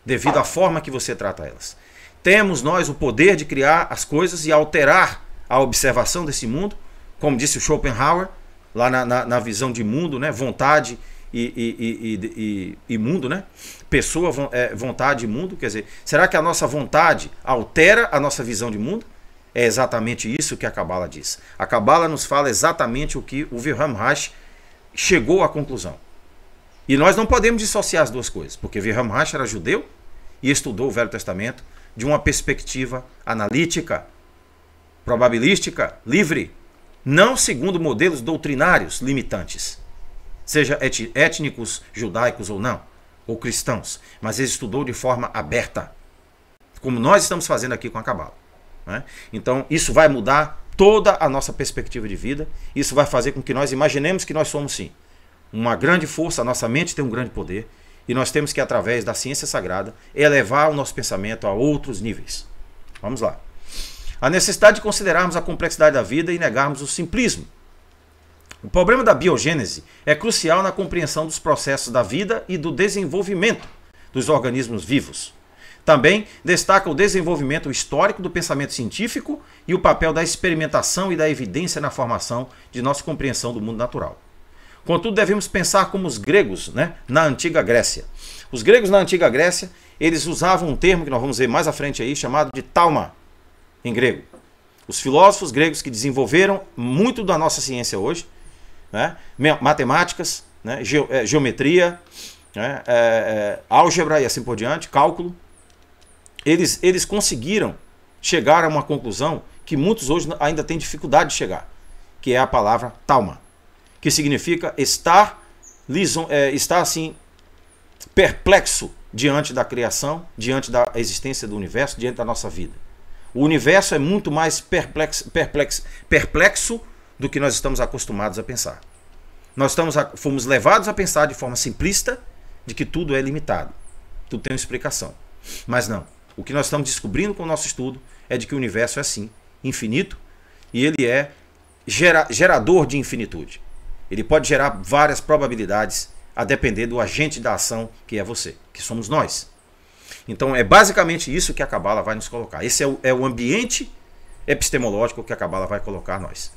devido à forma que você trata elas. Temos nós o poder de criar as coisas e alterar a observação desse mundo, como disse o Schopenhauer, lá na, na, na visão de mundo, né? vontade e, e, e, e mundo, né? pessoa, é, vontade e mundo. Quer dizer, será que a nossa vontade altera a nossa visão de mundo? É exatamente isso que a Kabbalah diz. A Kabbalah nos fala exatamente o que o Wilhelm Reich chegou à conclusão. E nós não podemos dissociar as duas coisas, porque Wilhelm Reich era judeu e estudou o Velho Testamento de uma perspectiva analítica, probabilística, livre, não segundo modelos doutrinários limitantes, seja étnicos, judaicos ou não, ou cristãos, mas ele estudou de forma aberta, como nós estamos fazendo aqui com a Kabbalah. Né? Então, isso vai mudar toda a nossa perspectiva de vida. Isso vai fazer com que nós imaginemos que nós somos, sim, uma grande força, a nossa mente tem um grande poder. E nós temos que, através da ciência sagrada, elevar o nosso pensamento a outros níveis. Vamos lá. A necessidade de considerarmos a complexidade da vida e negarmos o simplismo. O problema da biogênese é crucial na compreensão dos processos da vida e do desenvolvimento dos organismos vivos. Também destaca o desenvolvimento histórico do pensamento científico e o papel da experimentação e da evidência na formação de nossa compreensão do mundo natural. Contudo, devemos pensar como os gregos né, na antiga Grécia. Os gregos na antiga Grécia, eles usavam um termo que nós vamos ver mais à frente aí, chamado de talma, em grego. Os filósofos gregos que desenvolveram muito da nossa ciência hoje, né, matemáticas, né, eh, geometria, né, é, é, álgebra e assim por diante, cálculo, eles, eles conseguiram chegar a uma conclusão que muitos hoje ainda têm dificuldade de chegar, que é a palavra talma, que significa estar, lison, é, estar assim perplexo diante da criação, diante da existência do universo, diante da nossa vida. O universo é muito mais perplexo, perplexo, perplexo do que nós estamos acostumados a pensar. Nós estamos a, fomos levados a pensar de forma simplista de que tudo é limitado, tudo tem uma explicação. Mas não. O que nós estamos descobrindo com o nosso estudo é de que o universo é assim, infinito, e ele é gera, gerador de infinitude. Ele pode gerar várias probabilidades a depender do agente da ação que é você, que somos nós. Então é basicamente isso que a Cabala vai nos colocar. Esse é o, é o ambiente epistemológico que a Cabala vai colocar nós.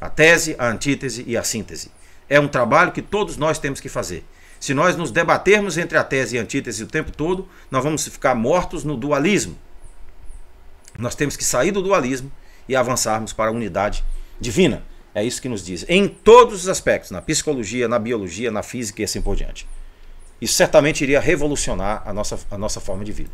A tese, a antítese e a síntese. É um trabalho que todos nós temos que fazer. Se nós nos debatermos entre a tese e a antítese o tempo todo, nós vamos ficar mortos no dualismo. Nós temos que sair do dualismo e avançarmos para a unidade divina. É isso que nos diz. Em todos os aspectos, na psicologia, na biologia, na física e assim por diante. Isso certamente iria revolucionar a nossa, a nossa forma de vida.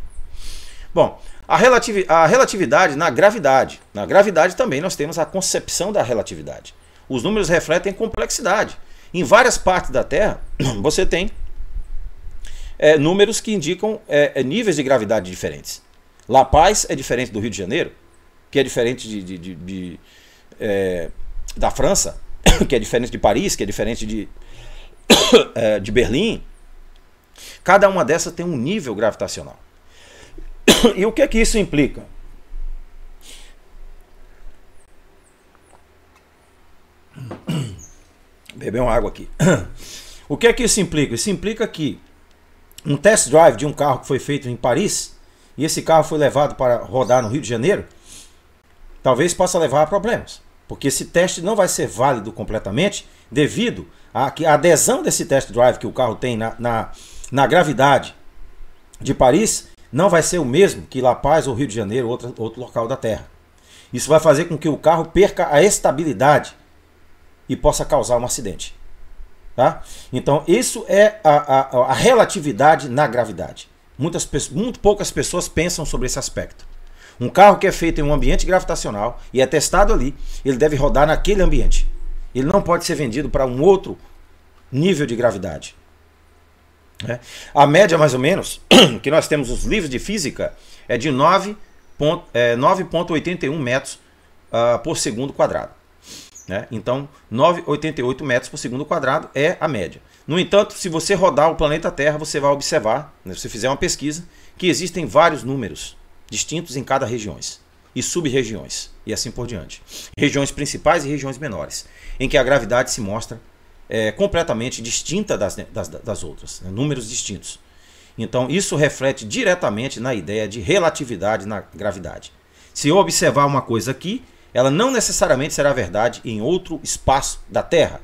Bom, a, relativi a relatividade na gravidade. Na gravidade também nós temos a concepção da relatividade. Os números refletem complexidade. Em várias partes da Terra, <clears throat> você tem é, números que indicam é, é, níveis de gravidade diferentes. La Paz é diferente do Rio de Janeiro, que é diferente de, de, de, de é, da França, <clears throat> que é diferente de Paris, que é diferente de, <clears throat> é, de Berlim. Cada uma dessas tem um nível gravitacional. E o que é que isso implica? Beber uma água aqui. <clears throat> O que é que isso implica? Isso implica que um test drive de um carro que foi feito em Paris e esse carro foi levado para rodar no Rio de Janeiro, talvez possa levar a problemas, porque esse teste não vai ser válido completamente devido à que a adesão desse test drive que o carro tem na, na, na gravidade de Paris não vai ser o mesmo que La Paz ou Rio de Janeiro, outro, outro local da Terra. Isso vai fazer com que o carro perca a estabilidade e possa causar um acidente. Tá? Então, isso é a, a, a relatividade na gravidade. Muitas, muito poucas pessoas pensam sobre esse aspecto. Um carro que é feito em um ambiente gravitacional e é testado ali, ele deve rodar naquele ambiente. Ele não pode ser vendido para um outro nível de gravidade. Né? A média, mais ou menos, <clears throat> que nós temos os livros de física é de 9,81 é, metros uh, por segundo quadrado. Né? Então, 9,88 metros por segundo quadrado é a média. No entanto, se você rodar o planeta Terra, você vai observar, né, se você fizer uma pesquisa, que existem vários números distintos em cada região e sub-regiões, e assim por diante. Regiões principais e regiões menores, em que a gravidade se mostra é, completamente distinta das, né, das, das outras, né? números distintos. Então, isso reflete diretamente na ideia de relatividade na gravidade. Se eu observar uma coisa aqui, ela não necessariamente será verdade em outro espaço da Terra.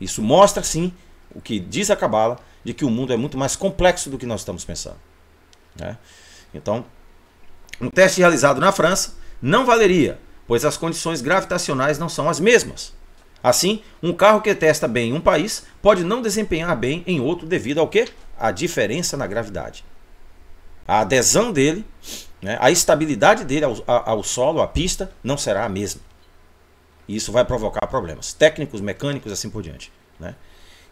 Isso mostra, sim, o que diz a Cabala, de que o mundo é muito mais complexo do que nós estamos pensando. Né? Então, um teste realizado na França não valeria, pois as condições gravitacionais não são as mesmas. Assim, um carro que testa bem em um país pode não desempenhar bem em outro devido ao quê? A diferença na gravidade. A adesão dele né? A estabilidade dele ao, ao solo, à pista, não será a mesma. E isso vai provocar problemas técnicos, mecânicos, assim por diante. Né?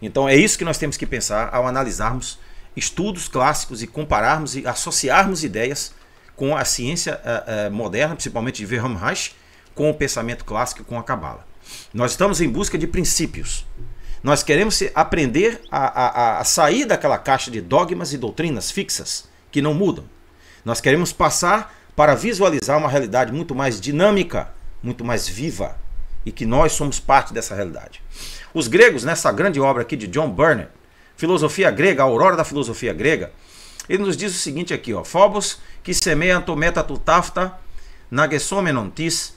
Então é isso que nós temos que pensar ao analisarmos estudos clássicos e compararmos e associarmos ideias com a ciência uh, uh, moderna, principalmente de Wilhelm Reich, com o pensamento clássico, com a Cabala. Nós estamos em busca de princípios. Nós queremos aprender a, a, a sair daquela caixa de dogmas e doutrinas fixas que não mudam. Nós queremos passar para visualizar uma realidade muito mais dinâmica, muito mais viva, e que nós somos parte dessa realidade. Os gregos, nessa grande obra aqui de John Burnett, Filosofia Grega, Aurora da Filosofia Grega, ele nos diz o seguinte aqui, ó, Phobos, que semeia antometa tutafta, nagessomenontis,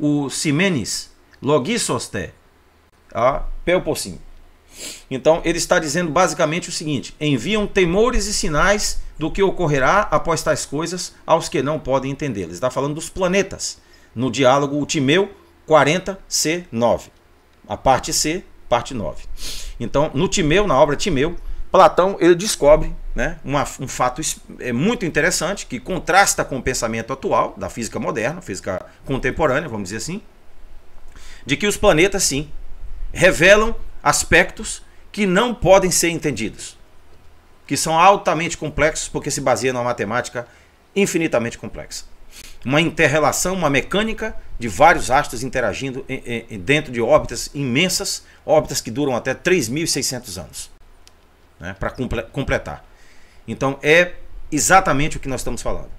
o simenis, logisoste, a pelposim. Então, ele está dizendo basicamente o seguinte: enviam temores e sinais do que ocorrerá após tais coisas aos que não podem entender. Ele está falando dos planetas no diálogo Timeu 40C9. A parte C, parte 9. Então, no Timeu, na obra Timeu, Platão ele descobre né, uma, um fato é, muito interessante que contrasta com o pensamento atual da física moderna, física contemporânea, vamos dizer assim, de que os planetas sim revelam aspectos que não podem ser entendidos, que são altamente complexos porque se baseiam numa matemática infinitamente complexa. Uma interrelação, uma mecânica de vários astros interagindo dentro de órbitas imensas, órbitas que duram até 3.600 anos, né, para completar. Então é exatamente o que nós estamos falando.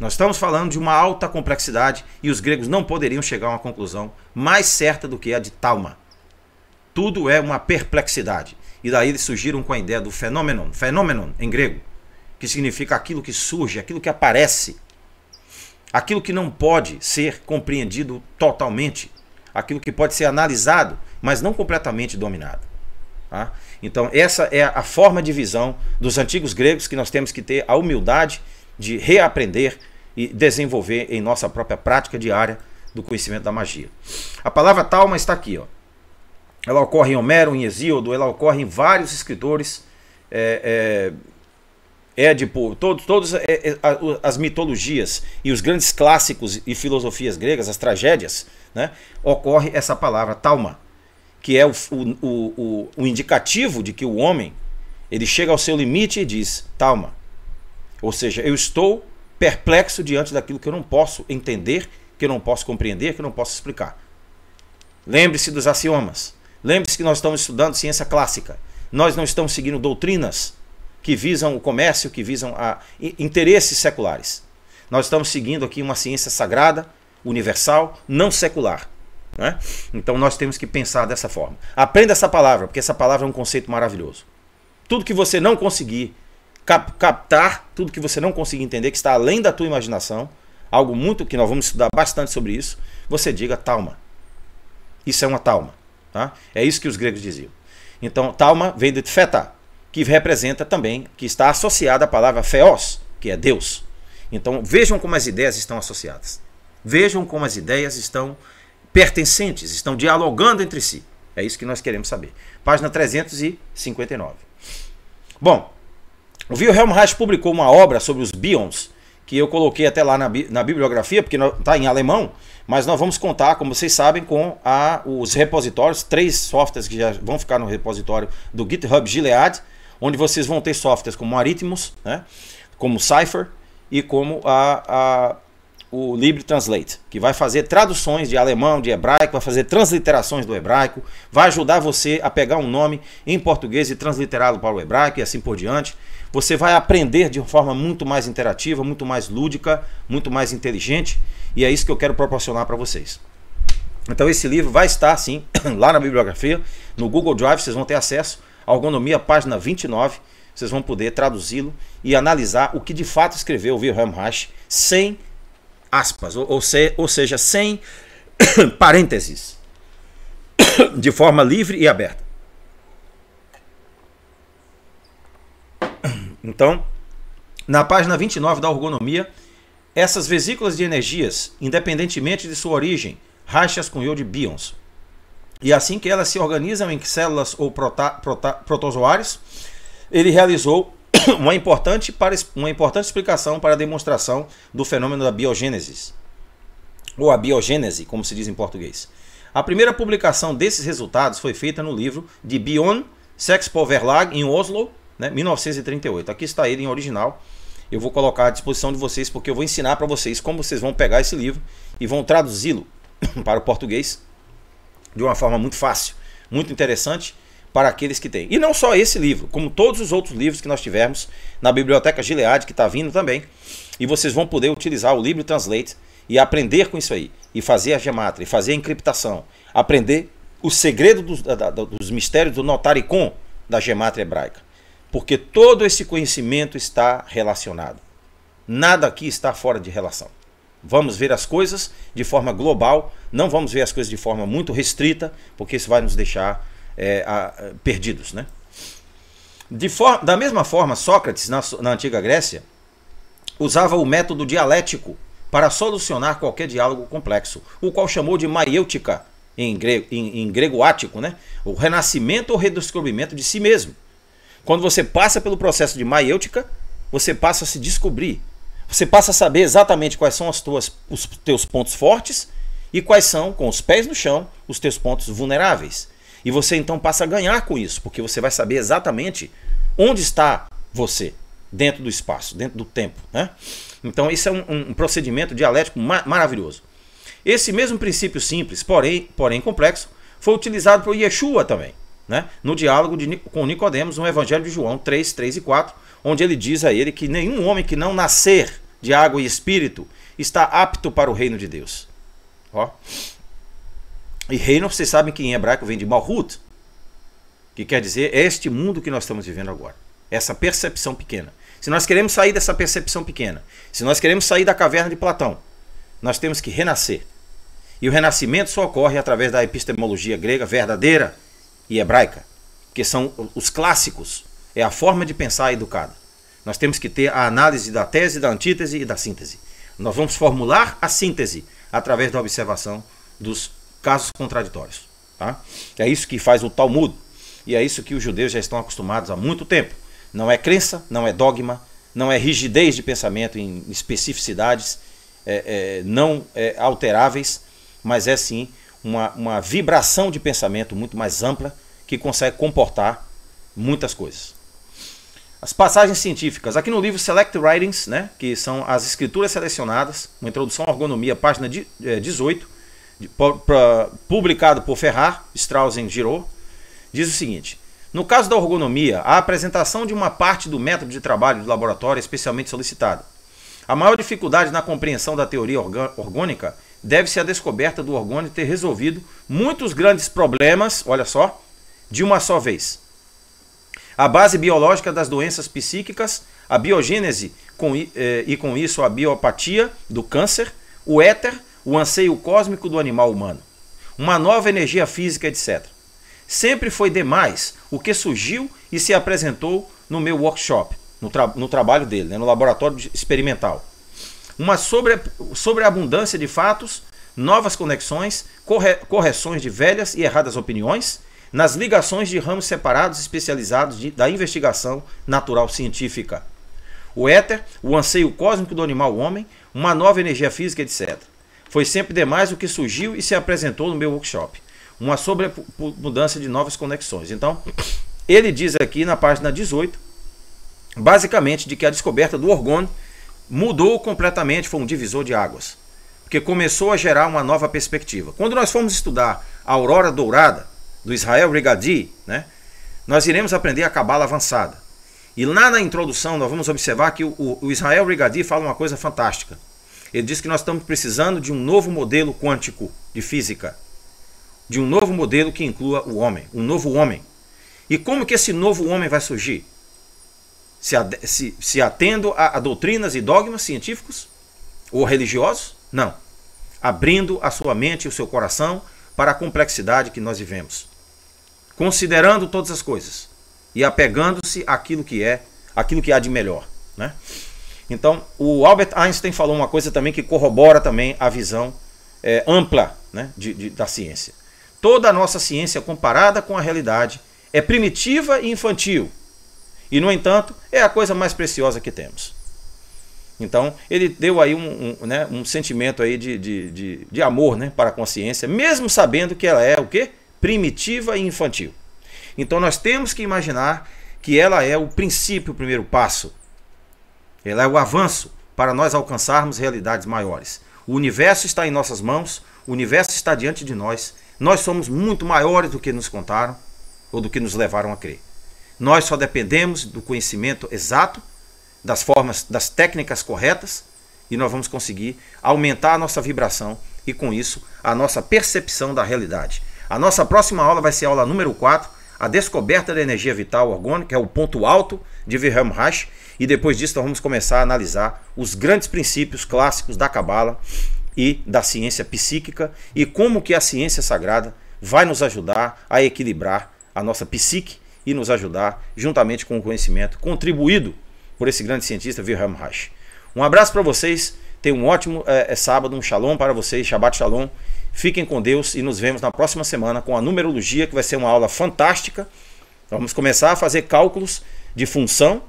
Nós estamos falando de uma alta complexidade e os gregos não poderiam chegar a uma conclusão mais certa do que a de Talma. Tudo é uma perplexidade. E daí eles surgiram com a ideia do fenômeno, fenômeno em grego, que significa aquilo que surge, aquilo que aparece, aquilo que não pode ser compreendido totalmente, aquilo que pode ser analisado, mas não completamente dominado. Tá? Então, essa é a forma de visão dos antigos gregos que nós temos que ter a humildade de reaprender e desenvolver em nossa própria prática diária do conhecimento da magia. A palavra talma está aqui, ó ela ocorre em Homero, em Hesíodo, ela ocorre em vários escritores, é, é, Édipo, todas todos, é, é, as mitologias e os grandes clássicos e filosofias gregas, as tragédias, né, ocorre essa palavra talma, que é o, o, o, o indicativo de que o homem ele chega ao seu limite e diz talma, ou seja, eu estou perplexo diante daquilo que eu não posso entender, que eu não posso compreender, que eu não posso explicar. Lembre-se dos axiomas. Lembre-se que nós estamos estudando ciência clássica. Nós não estamos seguindo doutrinas que visam o comércio, que visam a interesses seculares. Nós estamos seguindo aqui uma ciência sagrada, universal, não secular. Né? Então nós temos que pensar dessa forma. Aprenda essa palavra, porque essa palavra é um conceito maravilhoso. Tudo que você não conseguir cap captar, tudo que você não conseguir entender, que está além da tua imaginação, algo muito que nós vamos estudar bastante sobre isso, você diga talma. Isso é uma talma. Tá? É isso que os gregos diziam. Então, talma vem de feta, que representa também, que está associada à palavra feos, que é Deus. Então, vejam como as ideias estão associadas. Vejam como as ideias estão pertencentes, estão dialogando entre si. É isso que nós queremos saber. Página 359. Bom, o Wilhelm Reich publicou uma obra sobre os bions, que eu coloquei até lá na, na bibliografia, porque está em alemão, mas nós vamos contar, como vocês sabem, com a, os repositórios, três softwares que já vão ficar no repositório do GitHub Gilead, onde vocês vão ter softwares como Aritmos, né, como Cypher e como a, a o LibreTranslate, que vai fazer traduções de alemão, de hebraico, vai fazer transliterações do hebraico, vai ajudar você a pegar um nome em português e transliterá-lo para o hebraico e assim por diante. Você vai aprender de uma forma muito mais interativa, muito mais lúdica, muito mais inteligente. E é isso que eu quero proporcionar para vocês. Então esse livro vai estar sim <coughs> lá na bibliografia, no Google Drive, vocês vão ter acesso à ergonomia página 29, vocês vão poder traduzi-lo e analisar o que de fato escreveu Wilhelm Reich sem aspas, ou, ou, se, ou seja, sem <coughs> parênteses, <coughs> de forma livre e aberta. Então, na página 29 da Orgonomia, essas vesículas de energias, independentemente de sua origem, rachas com iodo de bions. E assim que elas se organizam em células ou prota, prota, protozoários, ele realizou <coughs> uma importante, para, uma importante explicação para a demonstração do fenômeno da biogênese, ou a biogênese, como se diz em português. A primeira publicação desses resultados foi feita no livro de Bion Sexpoverlag, em Oslo, né? 1938. Aqui está ele em original. Eu vou colocar à disposição de vocês porque eu vou ensinar para vocês como vocês vão pegar esse livro e vão traduzi-lo <coughs> para o português de uma forma muito fácil, muito interessante para aqueles que têm. E não só esse livro, como todos os outros livros que nós tivermos na biblioteca Gilead que está vindo também. E vocês vão poder utilizar o livro Translate e aprender com isso aí, e fazer a gematria, fazer a encriptação, aprender o segredo dos, da, dos mistérios do notaricon da gematria hebraica porque todo esse conhecimento está relacionado. Nada aqui está fora de relação. Vamos ver as coisas de forma global, não vamos ver as coisas de forma muito restrita, porque isso vai nos deixar é, a, perdidos. Né? For, da mesma forma, Sócrates, na, na antiga Grécia, usava o método dialético para solucionar qualquer diálogo complexo, o qual chamou de maiêutica, em grego, em, em grego ático, né? o renascimento ou redescobrimento de si mesmo. Quando você passa pelo processo de maiêutica, você passa a se descobrir. Você passa a saber exatamente quais são as tuas, os teus pontos fortes e quais são, com os pés no chão, os teus pontos vulneráveis. E você então passa a ganhar com isso, porque você vai saber exatamente onde está você dentro do espaço, dentro do tempo. Né? Então, isso é um, um procedimento dialético ma maravilhoso. Esse mesmo princípio simples, porém, porém complexo, foi utilizado por Yeshua também né? no diálogo de, com Nicodemos, no Evangelho de João 3, 3 e 4, onde ele diz a ele que nenhum homem que não nascer de água e espírito está apto para o reino de Deus. Ó. E reino, vocês sabem que em hebraico vem de Malhut, que quer dizer este mundo que nós estamos vivendo agora. Essa percepção pequena. Se nós queremos sair dessa percepção pequena, se nós queremos sair da caverna de Platão, nós temos que renascer. E o renascimento só ocorre através da epistemologia grega verdadeira, e hebraica, que são os clássicos, é a forma de pensar educada. Nós temos que ter a análise da tese, da antítese e da síntese. Nós vamos formular a síntese através da observação dos casos contraditórios. Tá? É isso que faz o Talmud e é isso que os judeus já estão acostumados há muito tempo. Não é crença, não é dogma, não é rigidez de pensamento em especificidades é, é, não é, alteráveis, mas é sim uma, uma vibração de pensamento muito mais ampla que consegue comportar muitas coisas. As passagens científicas. Aqui no livro Select Writings, né, que são as escrituras selecionadas, uma introdução à ergonomia, página 18, eh, publicado por Ferrar, Strauss e Giraud, diz o seguinte: No caso da ergonomia, a apresentação de uma parte do método de trabalho do laboratório é especialmente solicitada. A maior dificuldade na compreensão da teoria orgânica deve-se à descoberta do orgônio ter resolvido muitos grandes problemas, olha só, de uma só vez. A base biológica das doenças psíquicas, a biogênese com, eh, e com isso a biopatia do câncer, o éter, o anseio cósmico do animal humano, uma nova energia física, etc. Sempre foi demais o que surgiu e se apresentou no meu workshop, no, tra no trabalho dele, né, no laboratório experimental uma sobre, sobreabundância de fatos, novas conexões, corre, correções de velhas e erradas opiniões, nas ligações de ramos separados especializados de, da investigação natural científica. O éter, o anseio cósmico do animal-homem, uma nova energia física, etc. Foi sempre demais o que surgiu e se apresentou no meu workshop. Uma sobreabundância de novas conexões. Então, ele diz aqui na página 18, basicamente, de que a descoberta do orgônio mudou completamente, foi um divisor de águas, porque começou a gerar uma nova perspectiva. Quando nós formos estudar a aurora dourada do Israel Rigadi, né, nós iremos aprender a cabala avançada. E lá na introdução nós vamos observar que o, o Israel Rigadi fala uma coisa fantástica. Ele diz que nós estamos precisando de um novo modelo quântico de física, de um novo modelo que inclua o homem, um novo homem. E como que esse novo homem vai surgir? se, se, se atendo a, a doutrinas e dogmas científicos ou religiosos? Não. Abrindo a sua mente e o seu coração para a complexidade que nós vivemos. Considerando todas as coisas e apegando-se àquilo que é, aquilo que há de melhor. Né? Então, o Albert Einstein falou uma coisa também que corrobora também a visão é, ampla né, de, de, da ciência. Toda a nossa ciência comparada com a realidade é primitiva e infantil. E, no entanto, é a coisa mais preciosa que temos. Então, ele deu aí um, um, né, um sentimento aí de, de, de, de amor né, para a consciência, mesmo sabendo que ela é o quê? Primitiva e infantil. Então, nós temos que imaginar que ela é o princípio, o primeiro passo. Ela é o avanço para nós alcançarmos realidades maiores. O universo está em nossas mãos, o universo está diante de nós. Nós somos muito maiores do que nos contaram ou do que nos levaram a crer. Nós só dependemos do conhecimento exato, das formas, das técnicas corretas, e nós vamos conseguir aumentar a nossa vibração e, com isso, a nossa percepção da realidade. A nossa próxima aula vai ser a aula número 4, a descoberta da energia vital orgânica, é o ponto alto de Wilhelm Reich, e depois disso nós vamos começar a analisar os grandes princípios clássicos da Cabala e da ciência psíquica e como que a ciência sagrada vai nos ajudar a equilibrar a nossa psique e nos ajudar, juntamente com o conhecimento contribuído por esse grande cientista Wilhelm Reich. Um abraço para vocês, tenham um ótimo é, é, sábado, um shalom para vocês, Shabbat shalom. Fiquem com Deus e nos vemos na próxima semana com a numerologia, que vai ser uma aula fantástica. Vamos começar a fazer cálculos de função.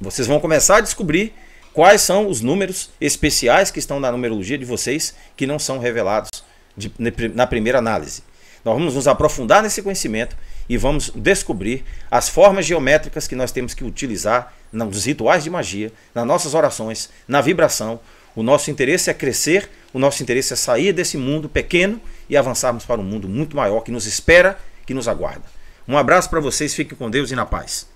Vocês vão começar a descobrir quais são os números especiais que estão na numerologia de vocês que não são revelados de, na primeira análise. Nós vamos nos aprofundar nesse conhecimento e vamos descobrir as formas geométricas que nós temos que utilizar nos rituais de magia, nas nossas orações, na vibração. O nosso interesse é crescer, o nosso interesse é sair desse mundo pequeno e avançarmos para um mundo muito maior que nos espera, que nos aguarda. Um abraço para vocês, fiquem com Deus e na paz.